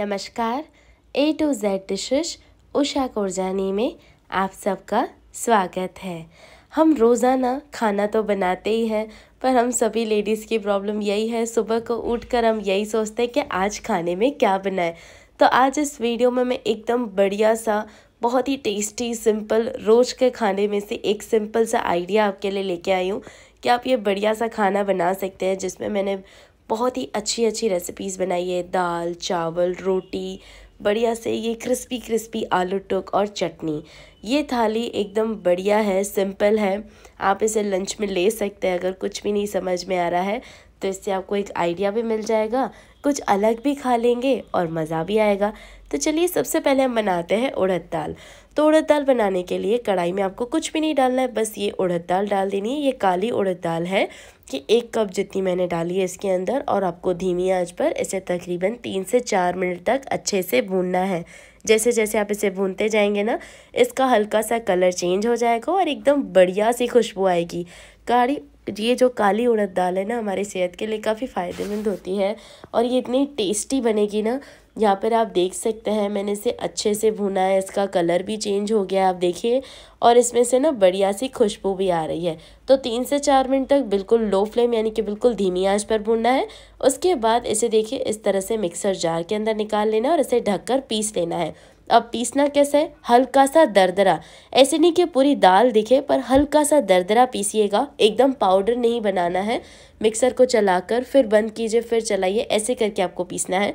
नमस्कार A to Z dishes Usha Korjani में आप सबका स्वागत है हम रोज़ाना खाना तो बनाते ही हैं पर हम सभी लेडीज़ की प्रॉब्लम यही है सुबह को उठकर हम यही सोचते हैं कि आज खाने में क्या बनाए तो आज इस वीडियो में मैं एकदम बढ़िया सा बहुत ही टेस्टी सिंपल रोज़ के खाने में से एक सिंपल सा आइडिया आपके लिए लेके आई हूँ कि आप ये बढ़िया सा खाना बना सकते हैं जिसमें मैंने बहुत ही अच्छी अच्छी रेसिपीज़ बनाइए दाल चावल रोटी बढ़िया से ये क्रिस्पी क्रिस्पी आलू टुक और चटनी ये थाली एकदम बढ़िया है सिंपल है आप इसे लंच में ले सकते हैं अगर कुछ भी नहीं समझ में आ रहा है तो इससे आपको एक आइडिया भी मिल जाएगा कुछ अलग भी खा लेंगे और मज़ा भी आएगा तो चलिए सबसे पहले हम बनाते हैं उड़द दाल तो उड़द दाल बनाने के लिए कढ़ाई में आपको कुछ भी नहीं डालना है बस ये उड़द दाल डाल देनी है ये काली उड़द दाल है कि एक कप जितनी मैंने डाली है इसके अंदर और आपको धीमी आंच पर इसे तकरीबन तीन से चार मिनट तक अच्छे से भूनना है जैसे जैसे आप इसे भूनते जाएंगे ना इसका हल्का सा कलर चेंज हो जाएगा और एकदम बढ़िया सी खुशबू आएगी काढ़ी ये जो काली उड़द दाल है ना हमारे सेहत के लिए काफ़ी फ़ायदेमंद होती है और ये इतनी टेस्टी बनेगी ना यहाँ पर आप देख सकते हैं मैंने इसे अच्छे से भुना है इसका कलर भी चेंज हो गया आप देखिए और इसमें से ना बढ़िया सी खुशबू भी आ रही है तो तीन से चार मिनट तक बिल्कुल लो फ्लेम यानी कि बिल्कुल धीमी आंच पर भूनना है उसके बाद इसे देखिए इस तरह से मिक्सर जार के अंदर निकाल लेना और इसे ढककर पीस लेना है अब पीसना कैसा है हल्का सा दरदरा ऐसे नहीं कि पूरी दाल दिखे पर हल्का सा दरदरा पीसिएगा एकदम पाउडर नहीं बनाना है मिक्सर को चलाकर फिर बंद कीजिए फिर चलाइए ऐसे करके आपको पीसना है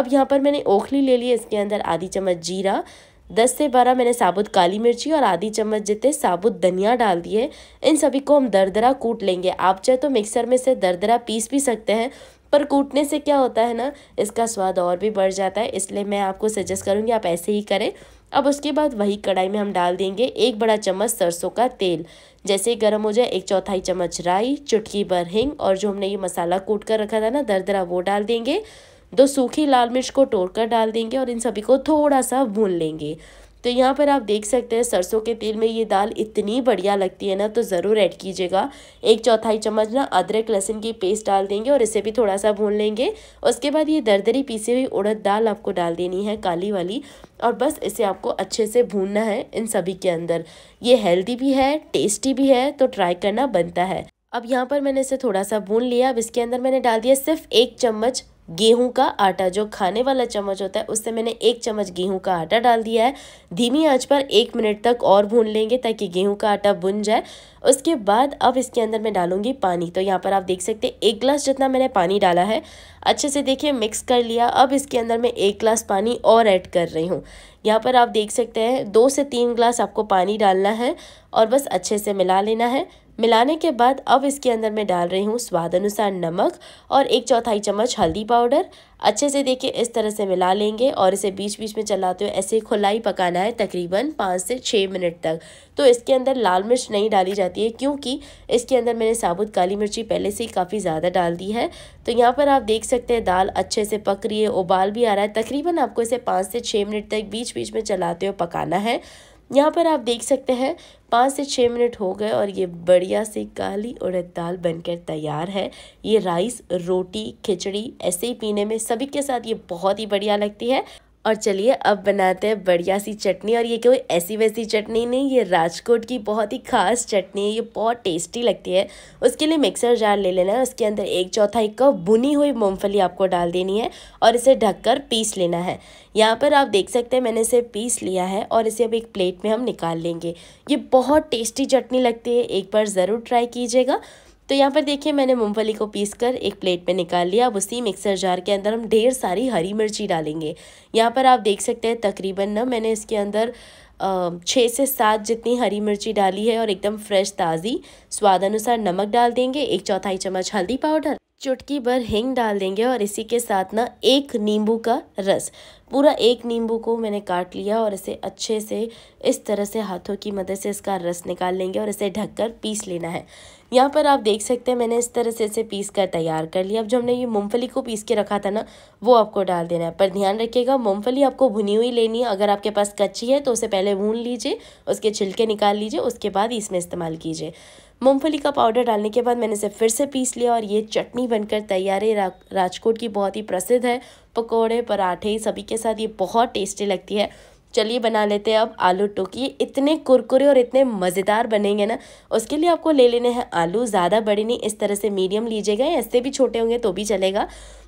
अब यहाँ पर मैंने ओखली ले ली इसके अंदर आधी चम्मच जीरा दस से बारह मैंने साबुत काली मिर्ची और आधी चम्मच जितने साबुत धनिया डाल दिए इन सभी को हम दरदरा कूट लेंगे आप चाहे तो मिक्सर में से दरदरा पीस भी सकते हैं पर कूटने से क्या होता है ना इसका स्वाद और भी बढ़ जाता है इसलिए मैं आपको सजेस्ट करूँगी आप ऐसे ही करें अब उसके बाद वही कढ़ाई में हम डाल देंगे एक बड़ा चम्मच सरसों का तेल जैसे ही गर्म हो जाए एक चौथाई चम्मच राई चुटकी भर हिंग और जो हमने ये मसाला कूट कर रखा था ना दरदरा वो डाल देंगे दो सूखी लाल मिर्च को तोड़कर कर डाल देंगे और इन सभी को थोड़ा सा भून लेंगे तो यहाँ पर आप देख सकते हैं सरसों के तेल में ये दाल इतनी बढ़िया लगती है ना तो ज़रूर ऐड कीजिएगा एक चौथाई चम्मच ना अदरक लहसुन की पेस्ट डाल देंगे और इसे भी थोड़ा सा भून लेंगे उसके बाद ये दरदरी पीसी हुई उड़द दाल आपको डाल देनी है काली वाली और बस इसे आपको अच्छे से भूनना है इन सभी के अंदर ये हेल्दी भी है टेस्टी भी है तो ट्राई करना बनता है अब यहाँ पर मैंने इसे थोड़ा सा भून लिया अब इसके अंदर मैंने डाल दिया सिर्फ एक चम्मच गेहूं का आटा जो खाने वाला चम्मच होता है उससे मैंने एक चम्मच गेहूं का आटा डाल दिया है धीमी आंच पर एक मिनट तक और भून लेंगे ताकि गेहूं का आटा बुन जाए उसके बाद अब इसके अंदर मैं डालूंगी पानी तो यहाँ पर आप देख सकते हैं एक ग्लास जितना मैंने पानी डाला है अच्छे से देखिए मिक्स कर लिया अब इसके अंदर मैं एक ग्लास पानी और ऐड कर रही हूँ यहाँ पर आप देख सकते हैं दो से तीन ग्लास आपको पानी डालना है और बस अच्छे से मिला लेना है मिलाने के बाद अब इसके अंदर मैं डाल रही हूँ स्वाद अनुसार नमक और एक चौथाई चम्मच हल्दी पाउडर अच्छे से देखिए इस तरह से मिला लेंगे और इसे बीच बीच में चलाते हुए ऐसे खुलाई पकाना है तकरीबन पाँच से छः मिनट तक तो इसके अंदर लाल मिर्च नहीं डाली जाती है क्योंकि इसके अंदर मैंने साबुत काली मिर्ची पहले से ही काफ़ी ज़्यादा डाल दी है तो यहाँ पर आप देख सकते हैं दाल अच्छे से पक रही है उबाल भी आ रहा है तकरीबन आपको इसे पाँच से छः मिनट तक बीच बीच में चलाते हुए पकाना है यहाँ पर आप देख सकते हैं पाँच से छः मिनट हो गए और ये बढ़िया से काली उड़द दाल बनकर तैयार है ये राइस रोटी खिचड़ी ऐसे ही पीने में सभी के साथ ये बहुत ही बढ़िया लगती है और चलिए अब बनाते हैं बढ़िया सी चटनी और ये कोई ऐसी वैसी चटनी नहीं ये राजकोट की बहुत ही खास चटनी है ये बहुत टेस्टी लगती है उसके लिए मिक्सर जार ले लेना है उसके अंदर एक चौथाई कप बुनी हुई मूंगफली आपको डाल देनी है और इसे ढककर पीस लेना है यहाँ पर आप देख सकते हैं मैंने इसे पीस लिया है और इसे अब एक प्लेट में हम निकाल लेंगे ये बहुत टेस्टी चटनी लगती है एक बार ज़रूर ट्राई कीजिएगा तो यहाँ पर देखिए मैंने मूँगफली को पीस कर एक प्लेट में निकाल लिया अब उसी मिक्सर जार के अंदर हम ढेर सारी हरी मिर्ची डालेंगे यहाँ पर आप देख सकते हैं तकरीबन ना मैंने इसके अंदर छः से सात जितनी हरी मिर्ची डाली है और एकदम फ्रेश ताज़ी स्वाद अनुसार नमक डाल देंगे एक चौथाई चम्मच हल्दी पाउडर चुटकी भर हिंग डाल देंगे और इसी के साथ ना एक नींबू का रस पूरा एक नींबू को मैंने काट लिया और इसे अच्छे से इस तरह से हाथों की मदद से इसका रस निकाल लेंगे और इसे ढककर पीस लेना है यहाँ पर आप देख सकते हैं मैंने इस तरह से इसे पीस कर तैयार कर लिया अब जो हमने ये मूँगफली को पीस के रखा था ना वो आपको डाल देना है पर ध्यान रखिएगा मूँगफली आपको भुनी हुई लेनी है अगर आपके पास कच्ची है तो उसे पहले भून लीजिए उसके छिलके निकाल लीजिए उसके बाद इसमें इस्तेमाल कीजिए मूंगफली का पाउडर डालने के बाद मैंने इसे फिर से पीस लिया और ये चटनी बनकर तैयार है राजकोट की बहुत ही प्रसिद्ध है पकौड़े पराठे सभी के साथ ये बहुत टेस्टी लगती है चलिए बना लेते हैं अब आलू टोकी इतने कुरकुरे और इतने मज़ेदार बनेंगे ना उसके लिए आपको ले लेने हैं आलू ज़्यादा बड़े नहीं इस तरह से मीडियम लीजिएगा ऐसे भी छोटे होंगे तो भी चलेगा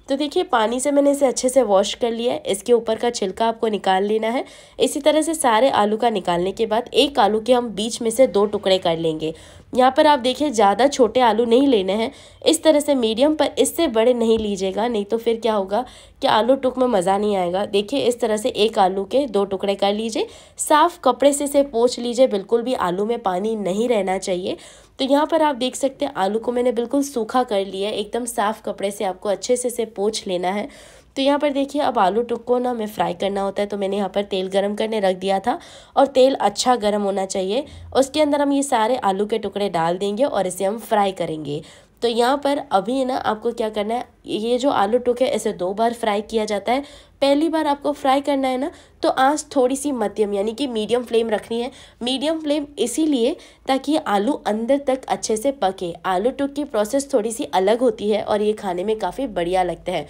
तो देखिए पानी से मैंने इसे अच्छे से वॉश कर लिया है इसके ऊपर का छिलका आपको निकाल लेना है इसी तरह से सारे आलू का निकालने के बाद एक आलू के हम बीच में से दो टुकड़े कर लेंगे यहाँ पर आप देखिए ज़्यादा छोटे आलू नहीं लेने हैं इस तरह से मीडियम पर इससे बड़े नहीं लीजिएगा नहीं तो फिर क्या होगा कि आलू टुक में मज़ा नहीं आएगा देखिए इस तरह से एक आलू के दो टुकड़े कर लीजिए साफ़ कपड़े से इसे पोछ लीजिए बिल्कुल भी आलू में पानी नहीं रहना चाहिए तो यहाँ पर आप देख सकते हैं आलू को मैंने बिल्कुल सूखा कर लिया है एकदम साफ़ कपड़े से आपको अच्छे से इसे पोछ लेना है तो यहाँ पर देखिए अब आलू टुक को ना हमें फ्राई करना होता है तो मैंने यहाँ पर तेल गरम करने रख दिया था और तेल अच्छा गरम होना चाहिए उसके अंदर हम ये सारे आलू के टुकड़े डाल देंगे और इसे हम फ्राई करेंगे तो यहाँ पर अभी ना आपको क्या करना है ये जो आलू टुक है ऐसे दो बार फ्राई किया जाता है पहली बार आपको फ्राई करना है ना तो आंच थोड़ी सी मध्यम यानी कि मीडियम फ्लेम रखनी है मीडियम फ्लेम इसीलिए ताकि आलू अंदर तक अच्छे से पके आलू टुक की प्रोसेस थोड़ी सी अलग होती है और ये खाने में काफ़ी बढ़िया लगता है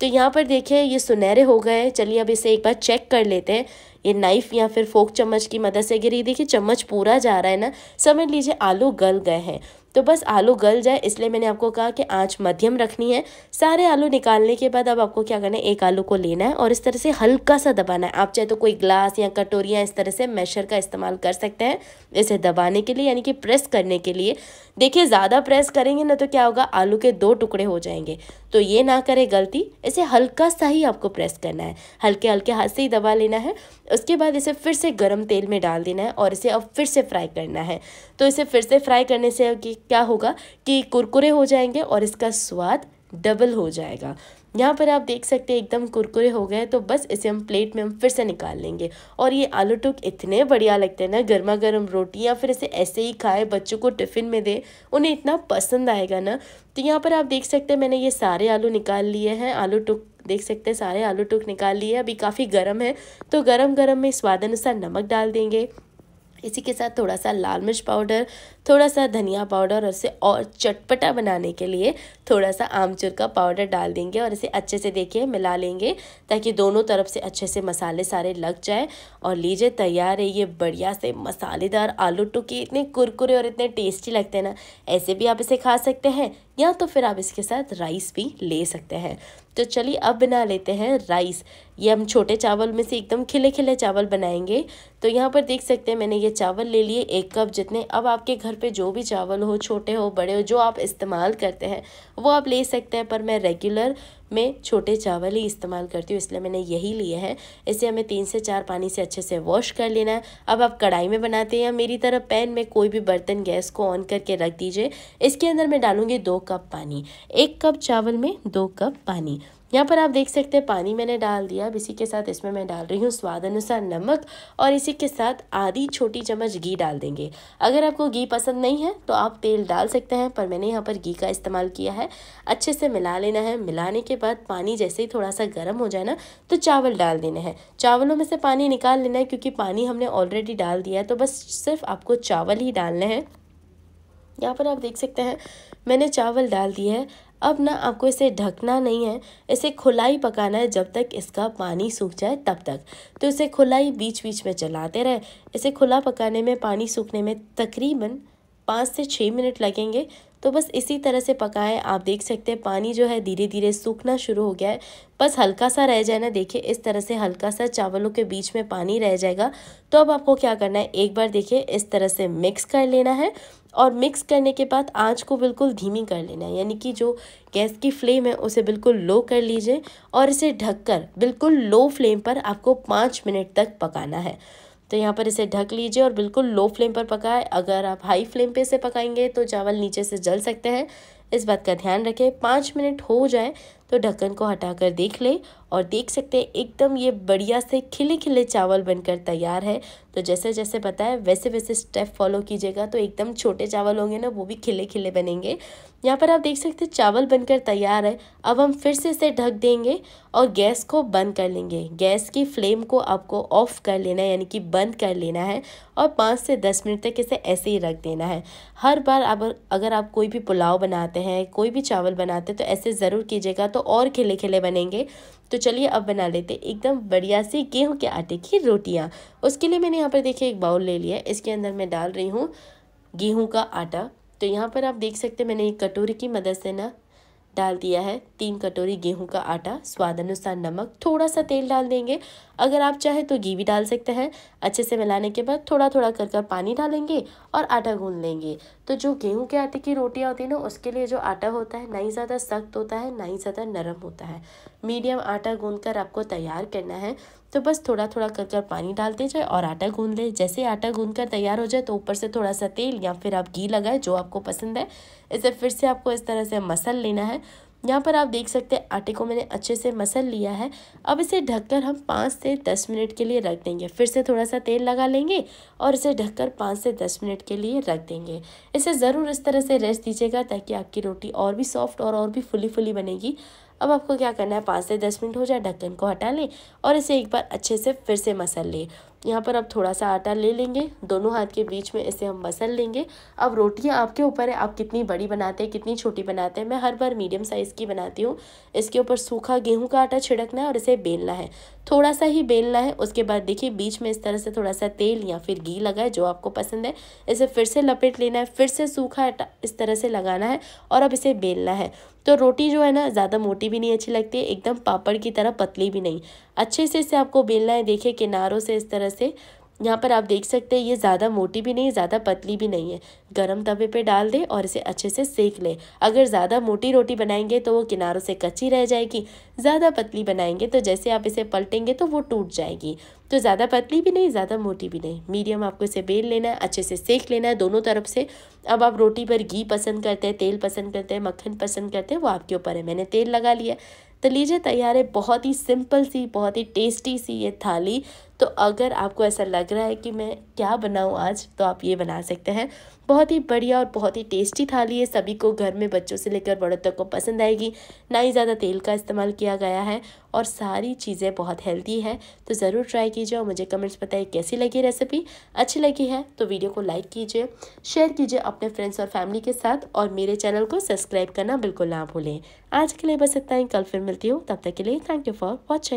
तो यहाँ पर देखिए ये सुनहरे हो गए चलिए अब इसे एक बार चेक कर लेते हैं ये नाइफ़ या फिर फोक चम्मच की मदद से गिरी देखिए चम्मच पूरा जा रहा है ना समझ लीजिए आलू गल गए हैं तो बस आलू गल जाए इसलिए मैंने आपको कहा कि आँच मध्यम रखनी है सारे आलू निकालने के बाद अब आपको क्या करना है एक आलू को लेना है और इस तरह से हल्का सा दबाना है आप चाहे तो कोई ग्लास या कटोरियाँ इस तरह से मैशर का इस्तेमाल कर सकते हैं इसे दबाने के लिए यानी कि प्रेस करने के लिए देखिए ज़्यादा प्रेस करेंगे ना तो क्या होगा आलू के दो टुकड़े हो जाएंगे तो ये ना करें गलती इसे हल्का सा ही आपको प्रेस करना है हल्के हल्के हाथ से ही दबा लेना है उसके बाद इसे फिर से गर्म तेल में डाल देना है और इसे अब फिर से फ्राई करना है तो इसे फिर से फ्राई करने से क्या होगा कि कुरकुरे हो जाएंगे और इसका स्वाद डबल हो जाएगा यहाँ पर आप देख सकते हैं एकदम कुरकुरे हो गए तो बस इसे हम प्लेट में हम फिर से निकाल लेंगे और ये आलू टुक इतने बढ़िया लगते हैं ना गर्मा गर्म रोटी या फिर इसे ऐसे ही खाए बच्चों को टिफ़िन में दे उन्हें इतना पसंद आएगा ना तो यहाँ पर आप देख सकते हैं मैंने ये सारे आलू निकाल लिए हैं आलू टुक देख सकते हैं सारे आलू टुक निकाल लिए अभी काफ़ी गर्म है तो गर्म गर्म में स्वाद अनुसार नमक डाल देंगे इसी के साथ थोड़ा सा लाल मिर्च पाउडर थोड़ा सा धनिया पाउडर और इसे और चटपटा बनाने के लिए थोड़ा सा आमचूर का पाउडर डाल देंगे और इसे अच्छे से देखिए मिला लेंगे ताकि दोनों तरफ से अच्छे से मसाले सारे लग जाए और लीजिए तैयार है ये बढ़िया से मसालेदार आलू टुकी इतने कुरकुरे और इतने टेस्टी लगते हैं ना ऐसे भी आप इसे खा सकते हैं या तो फिर आप इसके साथ राइस भी ले सकते हैं तो चलिए अब बना लेते हैं राइस ये हम छोटे चावल में से एकदम खिले खिले चावल बनाएंगे तो यहाँ पर देख सकते हैं मैंने ये चावल ले लिए एक कप जितने अब आपके घर पे जो भी चावल हो छोटे हो बड़े हो जो आप इस्तेमाल करते हैं वो आप ले सकते हैं पर मैं रेगुलर मैं छोटे चावल ही इस्तेमाल करती हूँ इसलिए मैंने यही लिए हैं इसे हमें तीन से चार पानी से अच्छे से वॉश कर लेना है अब आप कढ़ाई में बनाते हैं या मेरी तरह पैन में कोई भी बर्तन गैस को ऑन करके रख दीजिए इसके अंदर मैं डालूँगी दो कप पानी एक कप चावल में दो कप पानी यहाँ पर आप देख सकते हैं पानी मैंने डाल दिया अब इसी के साथ इसमें मैं डाल रही हूँ स्वाद अनुसार नमक और इसी के साथ आधी छोटी चम्मच घी डाल देंगे अगर आपको घी पसंद नहीं है तो आप तेल डाल सकते हैं पर मैंने यहाँ पर घी का इस्तेमाल किया है अच्छे से मिला लेना है मिलाने के बाद पानी जैसे ही थोड़ा सा गर्म हो जाए ना तो चावल डाल देने हैं चावलों में से पानी निकाल लेना है क्योंकि पानी हमने ऑलरेडी डाल दिया है तो बस सिर्फ आपको चावल ही डालने हैं यहाँ पर आप देख सकते हैं मैंने चावल डाल दिया है अब ना आपको इसे ढकना नहीं है इसे खुलाई पकाना है जब तक इसका पानी सूख जाए तब तक तो इसे खुलाई बीच बीच में चलाते रहे इसे खुला पकाने में पानी सूखने में तकरीबन पाँच से छः मिनट लगेंगे तो बस इसी तरह से पकाएं आप देख सकते हैं पानी जो है धीरे धीरे सूखना शुरू हो गया है बस हल्का सा रह जाए ना देखिए इस तरह से हल्का सा चावलों के बीच में पानी रह जाएगा तो अब आपको क्या करना है एक बार देखिए इस तरह से मिक्स कर लेना है और मिक्स करने के बाद आंच को बिल्कुल धीमी कर लेना है यानी कि जो गैस की फ्लेम है उसे बिल्कुल लो कर लीजिए और इसे ढककर बिल्कुल लो फ्लेम पर आपको पाँच मिनट तक पकाना है तो यहाँ पर इसे ढक लीजिए और बिल्कुल लो फ्लेम पर पकाए अगर आप हाई फ्लेम पे इसे पकाएंगे तो चावल नीचे से जल सकते हैं इस बात का ध्यान रखें पाँच मिनट हो जाए तो ढक्कन को हटाकर देख ले और देख सकते हैं एकदम ये बढ़िया से खिले खिले चावल बनकर तैयार है तो जैसे जैसे बताया वैसे वैसे स्टेप फॉलो कीजिएगा तो एकदम छोटे चावल होंगे ना वो भी खिले खिले बनेंगे यहाँ पर आप देख सकते हैं चावल बनकर तैयार है अब हम फिर से इसे ढक देंगे और गैस को बंद कर लेंगे गैस की फ्लेम को आपको ऑफ़ कर लेना है यानी कि बंद कर लेना है और पाँच से दस मिनट तक इसे ऐसे ही रख देना है हर बार अगर आप कोई भी पुलाव बनाते हैं कोई भी चावल बनाते हैं तो ऐसे ज़रूर कीजिएगा तो तो और खिले खिले बनेंगे तो चलिए अब बना लेते एकदम बढ़िया से गेहूँ के आटे की रोटियाँ उसके लिए मैंने यहाँ पर देखिए एक बाउल ले लिया इसके अंदर मैं डाल रही हूँ गेहूँ का आटा तो यहाँ पर आप देख सकते हैं मैंने एक कटोरी की मदद से ना डाल दिया है तीन कटोरी गेहूं का आटा स्वाद अनुसार नमक थोड़ा सा तेल डाल देंगे अगर आप चाहे तो घी भी डाल सकते हैं अच्छे से मिलाने के बाद थोड़ा थोड़ा कर कर पानी डालेंगे और आटा गूंद लेंगे तो जो गेहूं के आटे की रोटियां होती है ना उसके लिए जो आटा होता है ना ही ज़्यादा सख्त होता है ना ही ज़्यादा नरम होता है मीडियम आटा गूंद कर आपको तैयार करना है तो बस थोड़ा थोड़ा कर कर पानी डालते जाए और आटा गूंद ले जैसे आटा गूंद कर तैयार हो जाए तो ऊपर से थोड़ा सा तेल या फिर आप घी लगाए जो आपको पसंद है इसे फिर से आपको इस तरह से मसल लेना है यहाँ पर आप देख सकते हैं आटे को मैंने अच्छे से मसल लिया है अब इसे ढककर हम पाँच से दस मिनट के लिए रख देंगे फिर से थोड़ा सा तेल लगा लेंगे और इसे ढककर पाँच से दस मिनट के लिए रख देंगे इसे ज़रूर इस तरह से रेस्ट दीजिएगा ताकि आपकी रोटी और भी सॉफ्ट और और भी फुली फुली बनेगी अब आपको क्या करना है पाँच से दस मिनट हो जाए ढक्कन को हटा लें और इसे एक बार अच्छे से फिर से मसल लें यहाँ पर अब थोड़ा सा आटा ले लेंगे दोनों हाथ के बीच में इसे हम मसल लेंगे अब रोटियाँ आपके ऊपर है आप कितनी बड़ी बनाते हैं कितनी छोटी बनाते हैं मैं हर बार मीडियम साइज़ की बनाती हूँ इसके ऊपर सूखा गेहूँ का आटा छिड़कना है और इसे बेलना है थोड़ा सा ही बेलना है उसके बाद देखिए बीच में इस तरह से थोड़ा सा तेल या फिर घी लगाए जो आपको पसंद है इसे फिर से लपेट लेना है फिर से सूखा आटा इस तरह से लगाना है और अब इसे बेलना है तो रोटी जो है ना ज़्यादा मोटी भी नहीं अच्छी लगती है एकदम पापड़ की तरह पतली भी नहीं अच्छे से इसे आपको बेलना है देखिए किनारों से इस तरह से यहाँ पर आप देख सकते हैं ये ज़्यादा मोटी भी नहीं ज़्यादा पतली भी नहीं है गरम तवे पे डाल दें और इसे अच्छे से सेक लें अगर ज़्यादा मोटी रोटी बनाएंगे तो वो किनारों से कच्ची रह जाएगी ज़्यादा पतली बनाएंगे तो जैसे आप इसे पलटेंगे तो वो टूट जाएगी तो ज़्यादा पतली भी नहीं ज़्यादा मोटी भी नहीं मीडियम आपको इसे बेल लेना है अच्छे से सेक लेना है दोनों तरफ से अब आप रोटी पर घी पसंद करते हैं तेल पसंद करते हैं मक्खन पसंद करते हैं वो आपके ऊपर है मैंने तेल लगा लिया तो लीजिए तैयार है बहुत ही सिंपल सी बहुत ही टेस्टी सी ये थाली तो अगर आपको ऐसा लग रहा है कि मैं क्या बनाऊँ आज तो आप ये बना सकते हैं बहुत ही बढ़िया और बहुत ही टेस्टी थाली है सभी को घर में बच्चों से लेकर बड़ों तक को पसंद आएगी ना ही ज़्यादा तेल का इस्तेमाल किया गया है और सारी चीज़ें बहुत हेल्दी है तो ज़रूर ट्राई कीजिए और मुझे कमेंट्स बताइए कैसी लगी रेसिपी अच्छी लगी है तो वीडियो को लाइक कीजिए शेयर कीजिए अपने फ्रेंड्स और फैमिली के साथ और मेरे चैनल को सब्सक्राइब करना बिल्कुल ना भूलें आज के लिए बस इतना ही कल फिर मिलती हूँ तब तक के लिए थैंक यू फॉर वॉचिंग